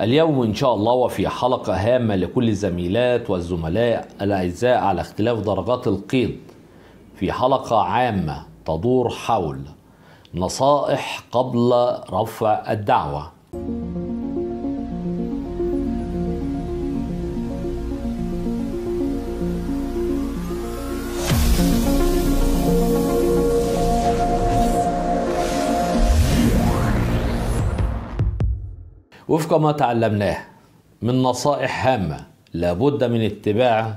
اليوم إن شاء الله وفي حلقة هامة لكل الزميلات والزملاء الأعزاء على اختلاف درجات القيد في حلقة عامة تدور حول نصائح قبل رفع الدعوة وفق ما تعلمناه من نصائح هامة لابد من اتباعها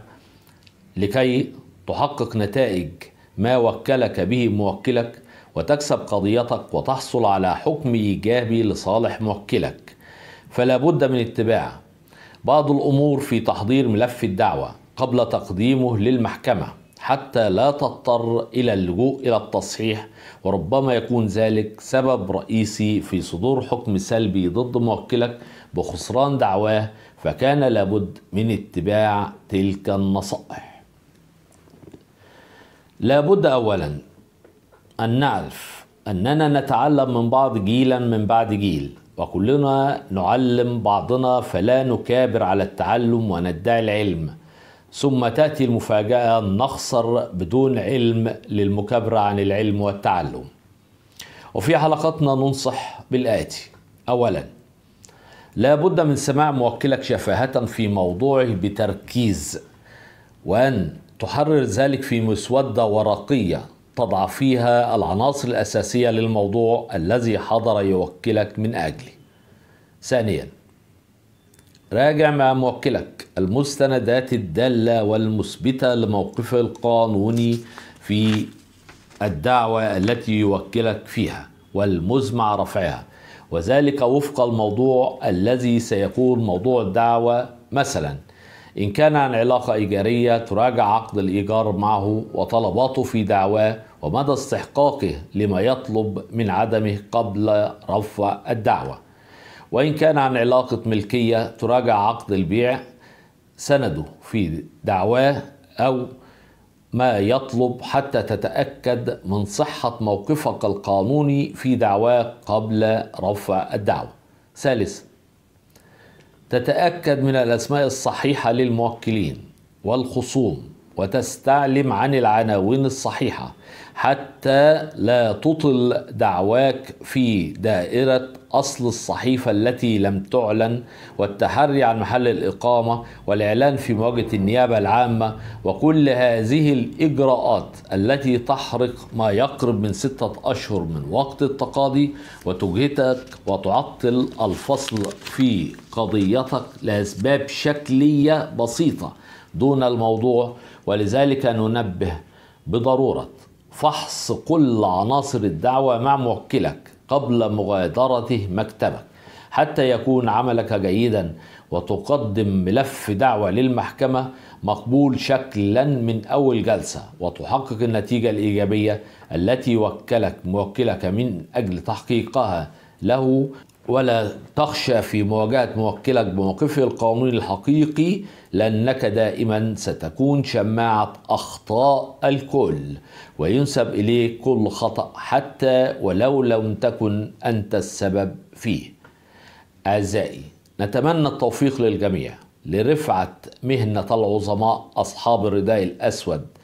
لكي تحقق نتائج ما وكلك به موكلك وتكسب قضيتك وتحصل على حكم إيجابي لصالح موكلك فلا بد من اتباع بعض الأمور في تحضير ملف الدعوة قبل تقديمه للمحكمة حتى لا تضطر إلى اللجوء إلى التصحيح وربما يكون ذلك سبب رئيسي في صدور حكم سلبي ضد موكلك بخسران دعواه فكان لابد من اتباع تلك النصائح لابد أولا أن نعرف أننا نتعلم من بعض جيلا من بعد جيل وكلنا نعلم بعضنا فلا نكابر على التعلم وندعي العلم ثم تأتي المفاجأة نخسر بدون علم للمكابرة عن العلم والتعلم وفي حلقتنا ننصح بالآتي أولا لا بد من سماع موكلك شفاهة في موضوعه بتركيز وأن تحرر ذلك في مسودة ورقية تضع فيها العناصر الأساسية للموضوع الذي حضر يوكلك من أجله ثانيا راجع مع موكلك المستندات الدالة والمثبتة لموقفه القانوني في الدعوة التي يوكلك فيها والمزمع رفعها وذلك وفق الموضوع الذي سيكون موضوع الدعوة مثلا إن كان عن علاقة إيجارية تراجع عقد الإيجار معه وطلباته في دعواه ومدى استحقاقه لما يطلب من عدمه قبل رفع الدعوه وإن كان عن علاقة ملكية تراجع عقد البيع سنده في دعواه أو ما يطلب حتى تتأكد من صحة موقفك القانوني في دعواه قبل رفع الدعوة ثالثا تتأكد من الأسماء الصحيحة للموكلين والخصوم وتستعلم عن العناوين الصحيحة حتى لا تطل دعواك في دائرة أصل الصحيفة التي لم تعلن والتحري عن محل الإقامة والإعلان في مواجهة النيابة العامة وكل هذه الإجراءات التي تحرق ما يقرب من ستة أشهر من وقت التقاضي وتجهتك وتعطل الفصل في قضيتك لأسباب شكلية بسيطة دون الموضوع ولذلك ننبه بضروره فحص كل عناصر الدعوه مع موكلك قبل مغادرته مكتبك حتى يكون عملك جيدا وتقدم ملف دعوه للمحكمه مقبول شكلا من اول جلسه وتحقق النتيجه الايجابيه التي وكلك موكلك من اجل تحقيقها له ولا تخشى في مواجهة موكلك بموقفه القانوني الحقيقي لأنك دائما ستكون شماعة أخطاء الكل وينسب إليك كل خطأ حتى ولو لم تكن أنت السبب فيه أعزائي نتمنى التوفيق للجميع لرفعة مهنة العظماء أصحاب الرداء الأسود